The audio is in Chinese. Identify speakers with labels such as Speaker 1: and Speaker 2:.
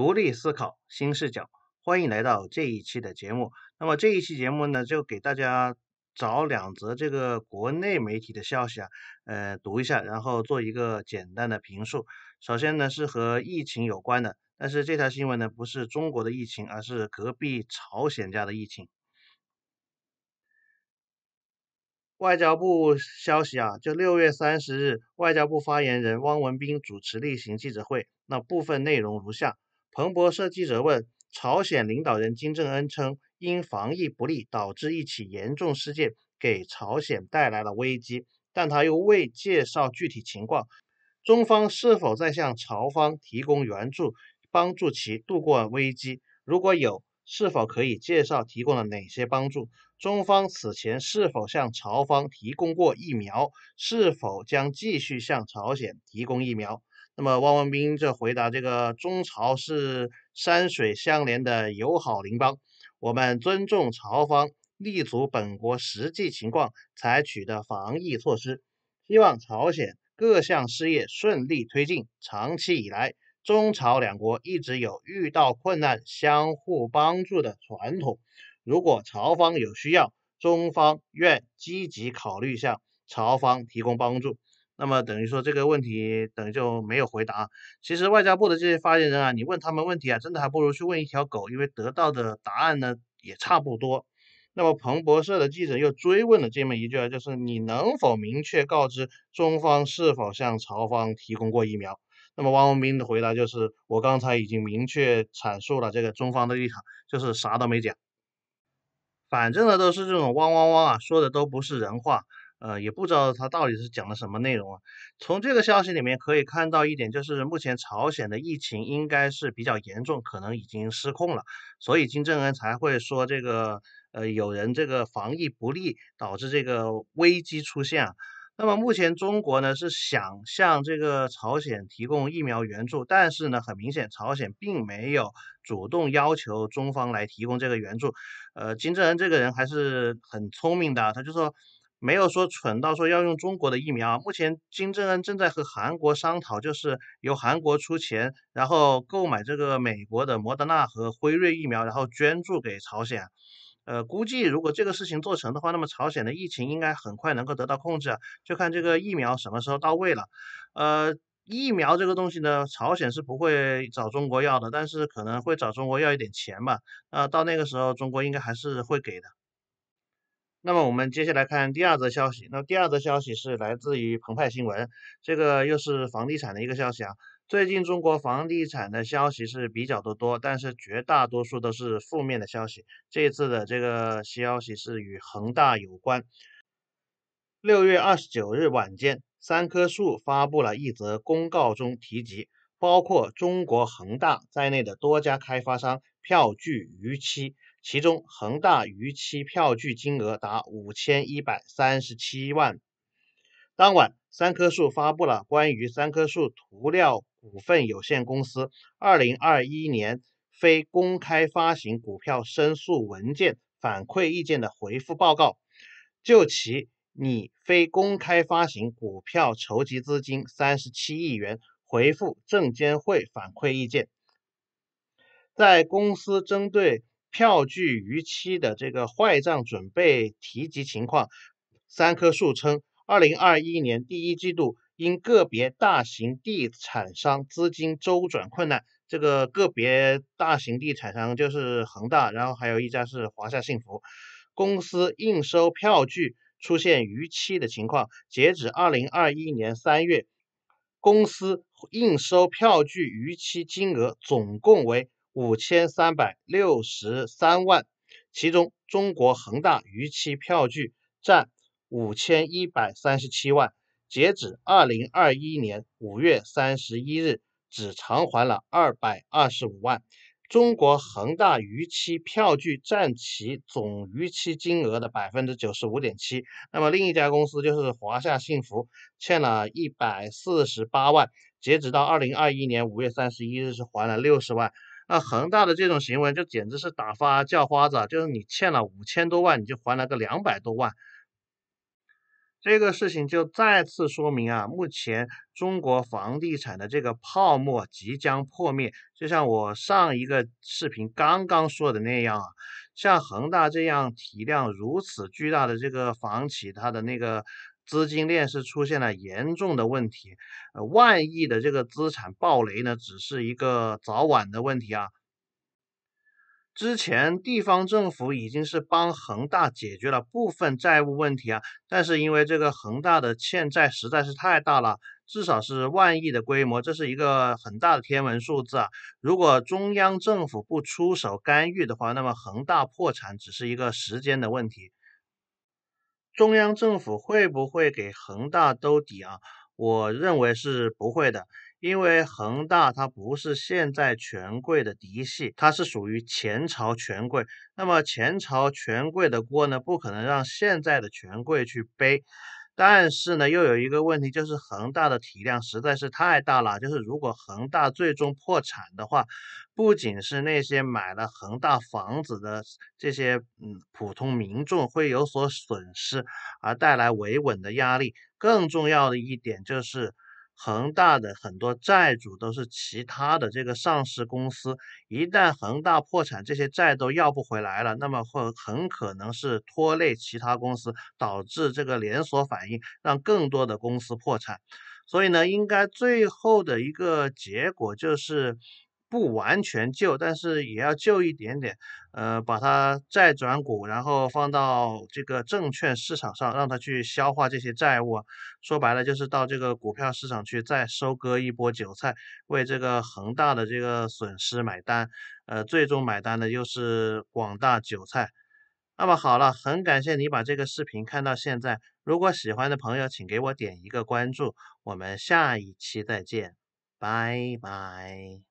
Speaker 1: 独立思考，新视角，欢迎来到这一期的节目。那么这一期节目呢，就给大家找两则这个国内媒体的消息啊，呃，读一下，然后做一个简单的评述。首先呢是和疫情有关的，但是这条新闻呢不是中国的疫情，而是隔壁朝鲜家的疫情。外交部消息啊，就六月三十日，外交部发言人汪文斌主持例行记者会，那部分内容如下。彭博社记者问：朝鲜领导人金正恩称，因防疫不力导致一起严重事件，给朝鲜带来了危机，但他又未介绍具体情况。中方是否在向朝方提供援助，帮助其度过危机？如果有，是否可以介绍提供了哪些帮助？中方此前是否向朝方提供过疫苗？是否将继续向朝鲜提供疫苗？那么，汪文斌就回答：这个中朝是山水相连的友好邻邦，我们尊重朝方立足本国实际情况采取的防疫措施，希望朝鲜各项事业顺利推进。长期以来，中朝两国一直有遇到困难相互帮助的传统。如果朝方有需要，中方愿积极考虑向朝方提供帮助。那么等于说这个问题等于就没有回答。其实外交部的这些发言人啊，你问他们问题啊，真的还不如去问一条狗，因为得到的答案呢也差不多。那么彭博社的记者又追问了这么一句啊，就是你能否明确告知中方是否向朝方提供过疫苗？那么汪文斌的回答就是，我刚才已经明确阐述了这个中方的立场，就是啥都没讲。反正呢都是这种汪汪汪啊，说的都不是人话。呃，也不知道他到底是讲的什么内容啊。从这个消息里面可以看到一点，就是目前朝鲜的疫情应该是比较严重，可能已经失控了，所以金正恩才会说这个呃，有人这个防疫不力导致这个危机出现啊。那么目前中国呢是想向这个朝鲜提供疫苗援助，但是呢，很明显朝鲜并没有主动要求中方来提供这个援助。呃，金正恩这个人还是很聪明的，他就说。没有说蠢到说要用中国的疫苗目前金正恩正在和韩国商讨，就是由韩国出钱，然后购买这个美国的莫德纳和辉瑞疫苗，然后捐助给朝鲜。呃，估计如果这个事情做成的话，那么朝鲜的疫情应该很快能够得到控制啊。就看这个疫苗什么时候到位了。呃，疫苗这个东西呢，朝鲜是不会找中国要的，但是可能会找中国要一点钱吧。呃，到那个时候，中国应该还是会给的。那么我们接下来看第二则消息。那第二则消息是来自于澎湃新闻，这个又是房地产的一个消息啊。最近中国房地产的消息是比较的多，但是绝大多数都是负面的消息。这次的这个消息是与恒大有关。六月二十九日晚间，三棵树发布了一则公告中提及，包括中国恒大在内的多家开发商票据逾期。其中恒大逾期票据金额达五千一百三十七万。当晚，三棵树发布了关于三棵树涂料股份有限公司二零二一年非公开发行股票申诉文件反馈意见的回复报告，就其拟非公开发行股票筹集资金三十七亿元回复证监会反馈意见，在公司针对。票据逾期的这个坏账准备提及情况，三棵树称，二零二一年第一季度因个别大型地产商资金周转困难，这个个别大型地产商就是恒大，然后还有一家是华夏幸福，公司应收票据出现逾期的情况，截止二零二一年三月，公司应收票据逾期金额总共为。五千三百六十三万，其中中国恒大逾期票据占五千一百三十七万，截止二零二一年五月三十一日只偿还了二百二十五万，中国恒大逾期票据占其总逾期金额的百分之九十五点七。那么另一家公司就是华夏幸福，欠了一百四十八万，截止到二零二一年五月三十一日是还了六十万。那恒大的这种行为，就简直是打发叫花子，就是你欠了五千多万，你就还了个两百多万。这个事情就再次说明啊，目前中国房地产的这个泡沫即将破灭。就像我上一个视频刚刚说的那样啊，像恒大这样体量如此巨大的这个房企，它的那个。资金链是出现了严重的问题，呃，万亿的这个资产暴雷呢，只是一个早晚的问题啊。之前地方政府已经是帮恒大解决了部分债务问题啊，但是因为这个恒大的欠债实在是太大了，至少是万亿的规模，这是一个很大的天文数字啊。如果中央政府不出手干预的话，那么恒大破产只是一个时间的问题。中央政府会不会给恒大兜底啊？我认为是不会的，因为恒大它不是现在权贵的嫡系，它是属于前朝权贵。那么前朝权贵的锅呢，不可能让现在的权贵去背。但是呢，又有一个问题，就是恒大的体量实在是太大了。就是如果恒大最终破产的话，不仅是那些买了恒大房子的这些嗯普通民众会有所损失，而带来维稳的压力。更重要的一点就是。恒大的很多债主都是其他的这个上市公司，一旦恒大破产，这些债都要不回来了，那么会很可能是拖累其他公司，导致这个连锁反应，让更多的公司破产。所以呢，应该最后的一个结果就是。不完全救，但是也要救一点点，呃，把它再转股，然后放到这个证券市场上，让它去消化这些债务。说白了，就是到这个股票市场去再收割一波韭菜，为这个恒大的这个损失买单。呃，最终买单的又是广大韭菜。那么好了，很感谢你把这个视频看到现在。如果喜欢的朋友，请给我点一个关注。我们下一期再见，拜拜。